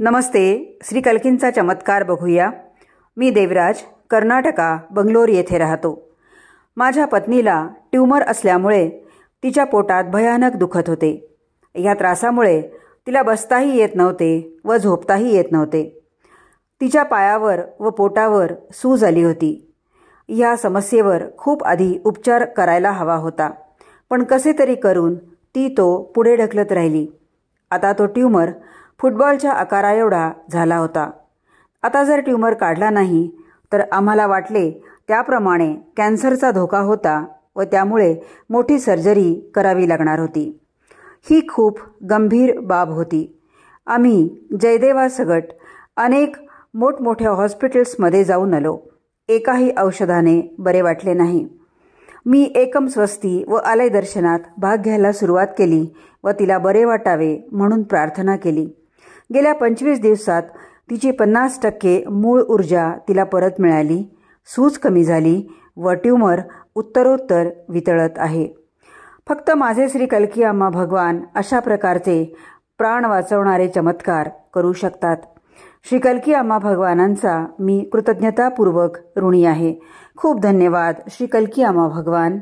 नमस्ते श्री कल्कींचा चमत्कार बघूया मी देवराज कर्नाटका बंगलोर येथे राहतो माझ्या पत्नीला ट्यूमर असल्यामुळे तिच्या पोटात भयानक दुखत होते या त्रासामुळे तिला बसताही येत नव्हते व झोपताही येत नव्हते तिच्या पायावर व पोटावर सूज आली होती या समस्येवर खूप आधी उपचार करायला हवा होता पण कसे तरी करून ती तो पुढे ढकलत राहिली आता तो ट्यूमर फुटबॉलच्या आकाराएवढा झाला होता आता जर ट्यूमर काढला नाही तर आम्हाला वाटले त्याप्रमाणे कॅन्सरचा धोका होता व त्यामुळे मोठी सर्जरी करावी लागणार होती ही खूप गंभीर बाब होती आम्ही जयदेवासगट अनेक मोठमोठ्या हॉस्पिटल्समध्ये जाऊन आलो एकाही औषधाने बरे वाटले नाही मी एकम स्वस्ती व आलय दर्शनात भाग घ्यायला सुरुवात केली व तिला बरे वाटावे म्हणून प्रार्थना केली गेल्या पंचवीस दिवसात तिची पन्नास टक्के मूळ ऊर्जा तिला परत मिळाली सूज कमी झाली व ट्यूमर उत्तरोत्तर वितळत आहे फक्त माझे श्री कल्की आम्हा भगवान अशा प्रकारचे प्राण वाचवणारे चमत्कार करू शकतात श्री कल्की अम्मा भगवानांचा मी कृतज्ञतापूर्वक ऋणी आहे खूप धन्यवाद श्री कल्की आम्हा भगवान